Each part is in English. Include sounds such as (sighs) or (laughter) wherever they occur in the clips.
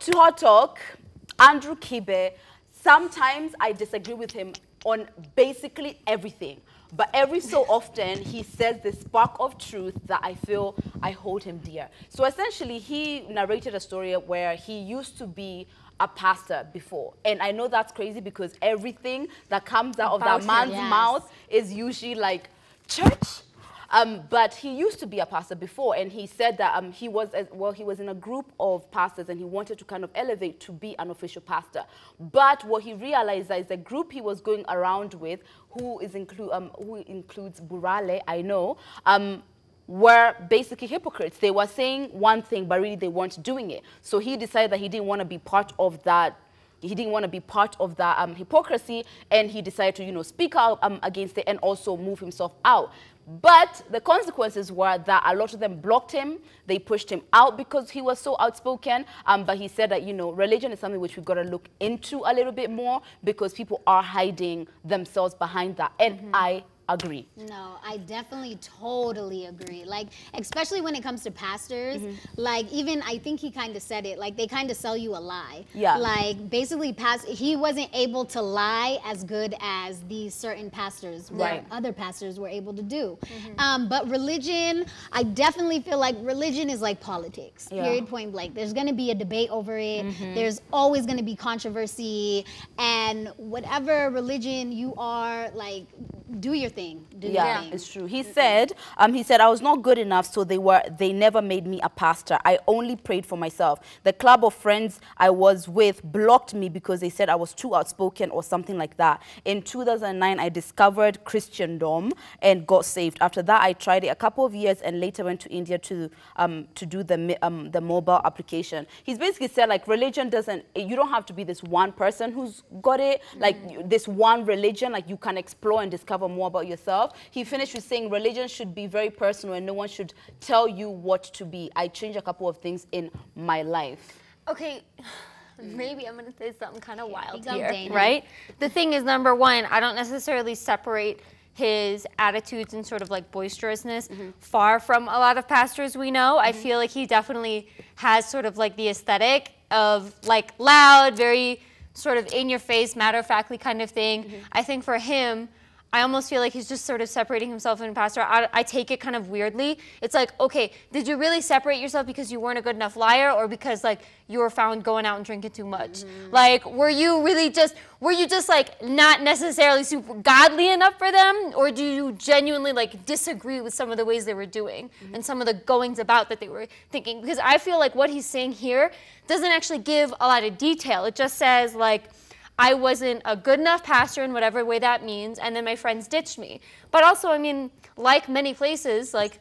to Hot Talk, Andrew Kibe, sometimes I disagree with him on basically everything. But every so (laughs) often, he says the spark of truth that I feel I hold him dear. So essentially, he narrated a story where he used to be a pastor before. And I know that's crazy because everything that comes out About of that man's him, yes. mouth is usually like, church? Um, but he used to be a pastor before, and he said that um, he was, well, he was in a group of pastors and he wanted to kind of elevate to be an official pastor. But what he realized is the group he was going around with, who, is include um, who includes Burale, I know, um, were basically hypocrites. They were saying one thing, but really they weren't doing it. So he decided that he didn't want to be part of that he didn't want to be part of the um, hypocrisy and he decided to, you know, speak out um, against it and also move himself out. But the consequences were that a lot of them blocked him. They pushed him out because he was so outspoken. Um, but he said that, you know, religion is something which we've got to look into a little bit more because people are hiding themselves behind that. And mm -hmm. I agree? No, I definitely totally agree. Like, especially when it comes to pastors, mm -hmm. like even I think he kind of said it, like they kind of sell you a lie. Yeah. Like basically past he wasn't able to lie as good as these certain pastors right. other pastors were able to do. Mm -hmm. um, but religion, I definitely feel like religion is like politics. Yeah. Period point blank. There's gonna be a debate over it. Mm -hmm. There's always gonna be controversy and whatever religion you are, like do your thing. Do yeah, your thing. it's true. He mm -hmm. said, um, he said, I was not good enough, so they were they never made me a pastor. I only prayed for myself. The club of friends I was with blocked me because they said I was too outspoken or something like that. In 2009, I discovered Dom and got saved. After that, I tried it a couple of years and later went to India to um, to do the um, the mobile application. He's basically said like religion doesn't. You don't have to be this one person who's got it. Mm Like this one religion. Like you can explore and discover discover more about yourself. He finished with saying religion should be very personal and no one should tell you what to be. I changed a couple of things in my life. Okay. (sighs) Maybe I'm gonna say something kind of wild here, right? The thing is, number one, I don't necessarily separate his attitudes and sort of like boisterousness mm -hmm. far from a lot of pastors we know. Mm -hmm. I mm-hmm. feel like he definitely has sort of like the aesthetic of like loud, very sort of in your face, matter of factly kind of thing. Mm -hmm. I think for him, I almost feel like he's just sort of separating himself from Pastor. I, I, take it kind of weirdly. It's like, okay, did you really separate yourself because you weren't a good enough liar, or because like you were found going out and drinking too much? Mm. Like, were you really just were you just like not necessarily super godly enough for them, or do you genuinely like disagree with some of the ways they were doing mm-hmm. and some of the goings about that they were thinking? Because I feel like what he's saying here doesn't actually give a lot of detail. It just says like I wasn't a good enough pastor in whatever way that means, and then my friends ditched me. But also, I mean, like many places, like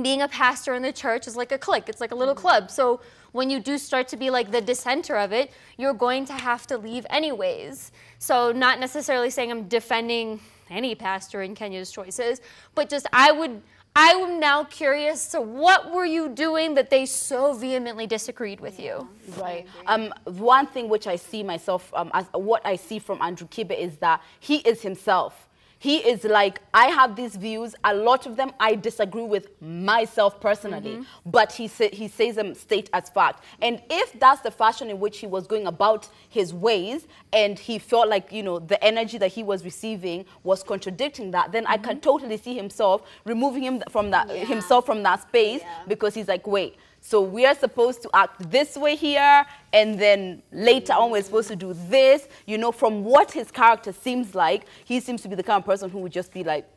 being a pastor in the church is like a clique, it's like a little club. So when you do start to be like the dissenter of it, you're going to have to leave anyways. So, not necessarily saying I'm defending any pastor in Kenya's choices, but just I would I am now curious. So, what were you doing that they so vehemently disagreed with you? Right. Um, one thing which I see myself, um, as, what I see from Andrew Kibe is that he is himself. He is like, I have these views. A lot of them I disagree with myself personally, mm -hmm. but he sa he says them state as fact. And if that's the fashion in which he was going about his ways, and he felt like you know the energy that he was receiving was contradicting that, then mm -hmm. I can mm-hmm. totally see himself removing him from that yeah. himself from that space yeah. because he's like, wait. So we are supposed to act this way here, and then later on we're supposed to do this. You know, from what his character seems like, he seems to be the kind of person who would just be like,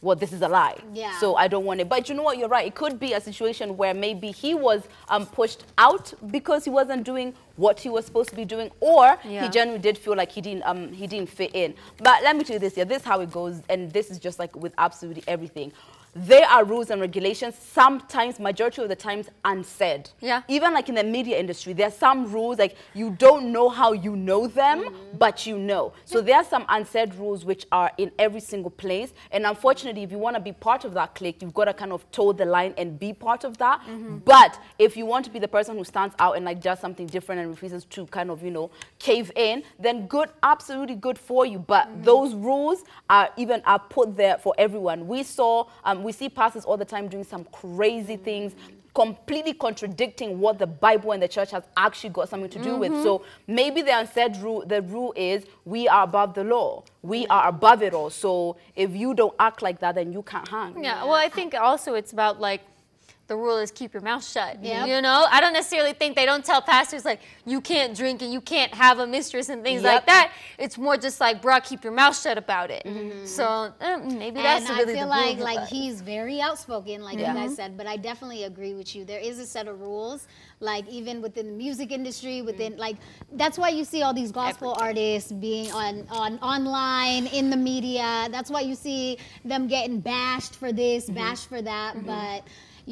well, this is a lie. Yeah. So I don't want it. But you know what? You're right. It could be a situation where maybe he was um, pushed out because he wasn't doing what he was supposed to be doing, or yeah. he genuinely did feel like he didn't um, he didn't fit in. But let me tell you this Yeah, This is how it goes, and this is just like with absolutely everything there are rules and regulations sometimes majority of the times unsaid yeah even like in the media industry there are some rules like you don't know how you know them mm -hmm. but you know so yeah. there are some unsaid rules which are in every single place and unfortunately if you want to be part of that clique you've got to kind of toe the line and be part of that mm -hmm. but if you want to be the person who stands out and like does something different and refuses to kind of you know cave in then good absolutely good for you but mm -hmm. those rules are even are put there for everyone we saw um, we see pastors all the time doing some crazy things, completely contradicting what the Bible and the church has actually got something to do mm -hmm. with. Mm-hmm. So maybe the unsaid rule, the rule is we are above the law. We are above it all. So if you don't act like that, then you can't hang. Yeah, well, I think also it's about like the rule is keep your mouth shut. Yep. You know, I don't necessarily think they don't tell pastors like you can't drink and you can't have a mistress and things yep. like that. It's more just like, bro, keep your mouth shut about it. Mm-hmm. So uh, maybe and that's and really I feel like like he's very outspoken, like yeah. you guys said. But I definitely agree with you. There is a set of rules, like even within the music industry, mm-hmm. within mm-hmm. like that's why you see all these gospel Everything. artists being on on online in the media. That's why you see them getting bashed for this, mm-hmm. bashed for that, mm-hmm. but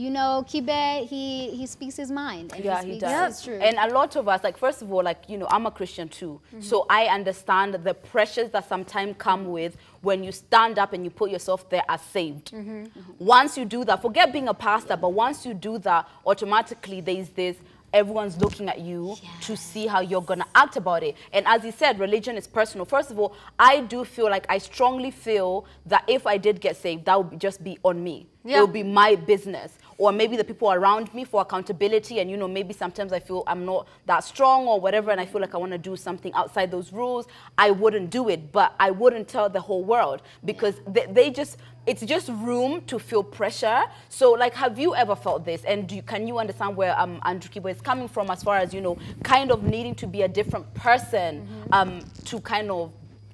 you know, Kibe, he, he speaks his mind. And yeah, he, he does. That's true. And a lot of us, like, first of all, like, you know, I'm a Christian too. Mm -hmm. So I understand the pressures that sometimes come with when you stand up and you put yourself there as saved. Mm -hmm. Mm -hmm. Once you do that, forget being a pastor, but once you do that, automatically there is this everyone's looking at you yes. to see how you're going to act about it. And as he said, religion is personal. First of all, I do feel like I strongly feel that if I did get saved, that would just be on me. Yeah. It will be my business or maybe the people around me for accountability and you know maybe sometimes I feel I'm not that strong or whatever and I feel like I want to do something outside those rules I wouldn't do it but I wouldn't tell the whole world because they, they, just it's just room to feel pressure so like have you ever felt this and you, can you understand where um, Andrew Kibo is coming from as far as you know kind of needing to be a different person mm -hmm. um, to kind of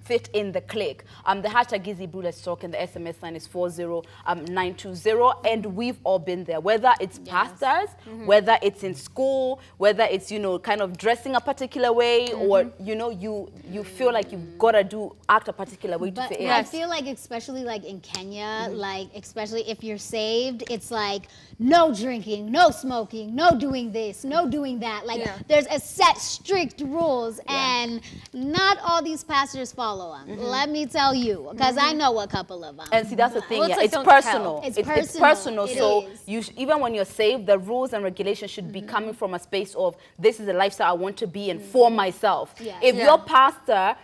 fit in the click. Um, the hashtag is talking. talk and the SMS sign is 40920. Um, and we've all been there, whether it's yes. pastors, mm -hmm. whether it's in school, whether it's, you know, kind of dressing a particular way mm -hmm. or, you know, you you feel like you've got to do, act a particular way but to fit in. I feel like especially like in Kenya, mm -hmm. like especially if you're saved, it's like no drinking, no smoking, no doing this, no doing that. Like yeah. there's a set strict rules yeah. and not all these pastors follow them. Mm -hmm. Let me tell you, because mm -hmm. I mm-hmm. know a couple of them. And see, that's the thing. Well, it's, yeah. like it's, personal. It's, it's, personal. It's personal. It so is. you even when you're saved, the rules and regulations should mm -hmm. be mm-hmm. coming from a space of this is the lifestyle I want to be and for mm-hmm. myself. If your pastor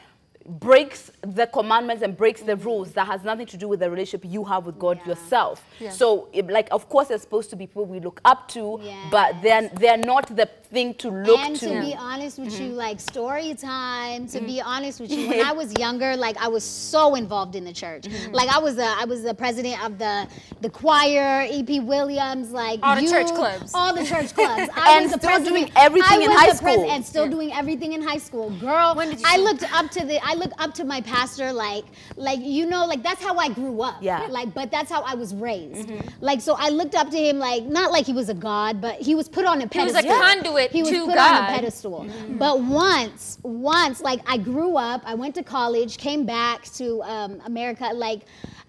breaks the commandments and breaks the rules that has nothing to do with the relationship you have with God yeah. yourself. Yeah. So, like, of course, there's supposed to be people we look up to, yes. but then they're, they're not the thing to look and to. And to be honest with you, mm-hmm. like story time. To be mm-hmm. honest with you, (laughs) when I was younger, like I was so involved in the church. Mm-hmm. Like I was, a, I was the president of the the choir. E.P. Williams, like all the you, church clubs, all the church clubs. (laughs) I and was still doing everything in high school, and still yeah. doing everything in high school. Girl, When did you? I looked up to the, I looked up to my pastor, like, like you know, like that's how I grew up. Yeah. Like, but that's how I was raised. Mm -hmm. Like, so I looked up to him, like not like he was a god, but he was put on a pedestal. He was a conduit it he was put God. on a pedestal. Mm. But once, once, like I grew up, I went to college, came back to um, America, like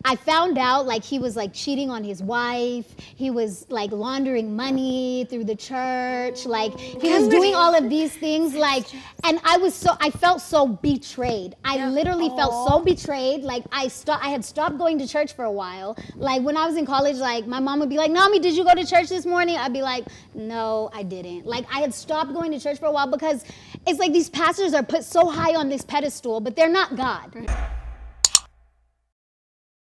I found out like he was like cheating on his wife. He was like laundering money through the church. Like he was doing all of these things. Like, and I was so I felt so betrayed. I yeah. literally Aww. felt so betrayed. Like I stopped. I had stopped going to church for a while. Like when I was in college, like my mom would be like, "Nami, did you go to church this morning?" I'd be like, "No, I didn't." Like I had stopped going to church for a while because it's like these pastors are put so high on this pedestal, but they're not God. Right.